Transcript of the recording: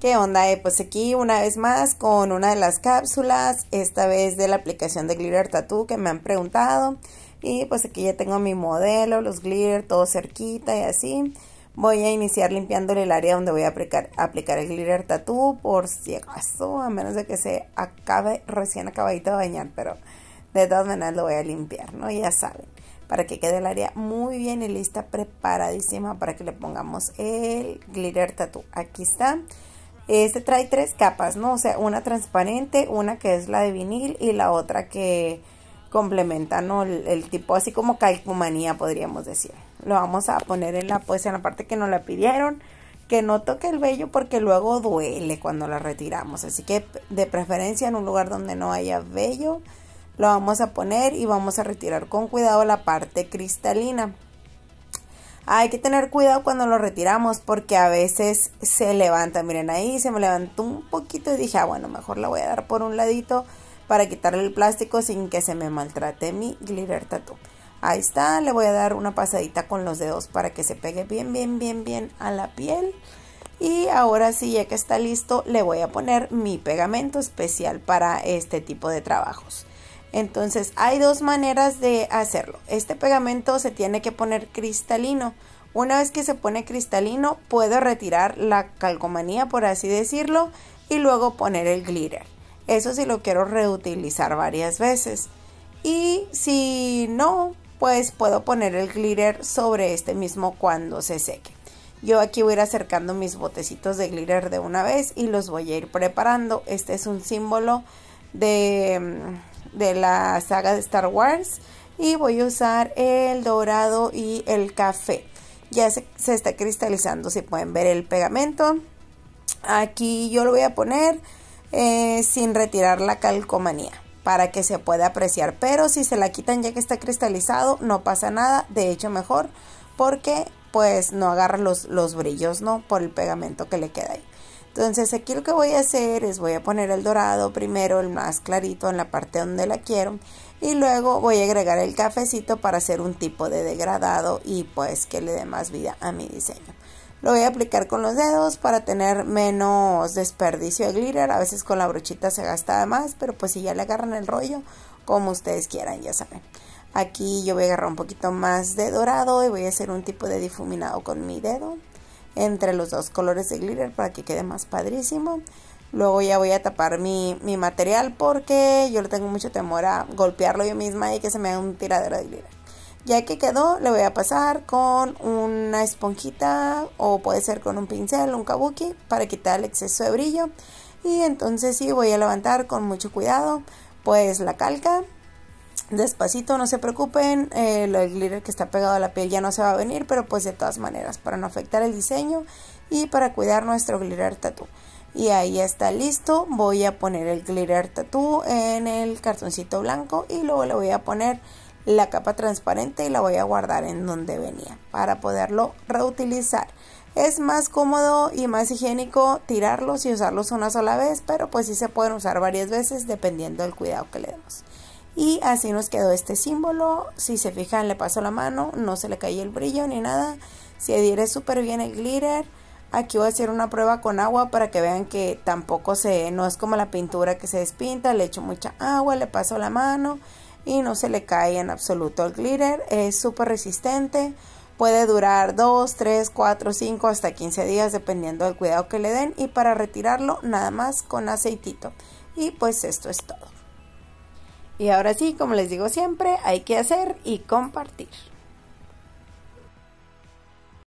¿Qué onda? Eh, pues aquí una vez más con una de las cápsulas, esta vez de la aplicación de Glitter Tattoo que me han preguntado. Y pues aquí ya tengo mi modelo, los glitter, todo cerquita y así. Voy a iniciar limpiándole el área donde voy a aplicar, aplicar el glitter tattoo por si acaso, a menos de que se acabe recién acabadito de bañar, pero de todas maneras lo voy a limpiar, ¿no? Ya saben, para que quede el área muy bien y lista, preparadísima para que le pongamos el glitter tattoo. Aquí está. Este trae tres capas, ¿no? O sea, una transparente, una que es la de vinil y la otra que complementa, ¿no? El, tipo así como calcumanía, podríamos decir. Lo vamos a poner en la, pues, en la parte que nos la pidieron. Que no toque el vello porque luego duele cuando la retiramos. Así que de preferencia en un lugar donde no haya vello lo vamos a poner y vamos a retirar con cuidado la parte cristalina. Hay que tener cuidado cuando lo retiramos porque a veces se levanta. Miren ahí, se me levantó un poquito y dije, ah, bueno, mejor la voy a dar por un ladito para quitarle el plástico sin que se me maltrate mi glitter tattoo. Ahí está, le voy a dar una pasadita con los dedos para que se pegue bien, bien, bien, bien a la piel. Y ahora sí, ya que está listo, le voy a poner mi pegamento especial para este tipo de trabajos. Entonces hay dos maneras de hacerlo. Este pegamento se tiene que poner cristalino. Una vez que se pone cristalino puedo retirar la calcomanía por así decirlo y luego poner el glitter. Eso si sí lo quiero reutilizar varias veces. Y si no, pues puedo poner el glitter sobre este mismo cuando se seque. Yo aquí voy a ir acercando mis botecitos de glitter de una vez y los voy a ir preparando. Este es un símbolo de mm, de la saga de Star Wars y voy a usar el dorado y el café. Ya se, está cristalizando, si pueden ver el pegamento. Aquí yo lo voy a poner eh, sin retirar la calcomanía para que se pueda apreciar. Pero si se la quitan ya que está cristalizado, no pasa nada. De hecho, mejor porque pues no agarra los, los brillos, ¿no? Por el pegamento que le queda ahí. Entonces aquí lo que voy a hacer es voy a poner el dorado primero, el más clarito en la parte donde la quiero y luego voy a agregar el cafecito para hacer un tipo de degradado y pues que le dé más vida a mi diseño. Lo voy a aplicar con los dedos para tener menos desperdicio de glitter. A veces con la brochita se gasta más, pero pues si ya le agarran el rollo, como ustedes quieran, ya saben. Aquí yo voy a agarrar un poquito más de dorado y voy a hacer un tipo de difuminado con mi dedo entre los dos colores de glitter para que quede más padrísimo. Luego ya voy a tapar mi, material porque yo le tengo mucho temor a golpearlo yo misma y que se me haga un tiradero de glitter. Ya que quedó, le voy a pasar con una esponjita o puede ser con un pincel, un kabuki para quitar el exceso de brillo. Y entonces sí voy a levantar con mucho cuidado pues la calca despacito, no se preocupen, eh, el glitter que está pegado a la piel ya no se va a venir, pero pues de todas maneras, para no afectar el diseño y para cuidar nuestro glitter tattoo. Y ahí está listo, voy a poner el glitter tattoo en el cartoncito blanco y luego le voy a poner la capa transparente y la voy a guardar en donde venía para poderlo reutilizar. Es más cómodo y más higiénico tirarlos y usarlos una sola vez, pero pues sí se pueden usar varias veces dependiendo del cuidado que le demos. Y así nos quedó este símbolo. Si se fijan, le paso la mano, no se le cae el brillo ni nada. Se adhiere súper bien el glitter. Aquí voy a hacer una prueba con agua para que vean que tampoco se, no es como la pintura que se despinta. Le echo mucha agua, le paso la mano y no se le cae en absoluto el glitter. Es súper resistente. Puede durar 2, 3, 4, 5 hasta 15 días dependiendo del cuidado que le den. Y para retirarlo nada más con aceitito. Y pues esto es todo. Y ahora sí, como les digo siempre, hay que hacer y compartir.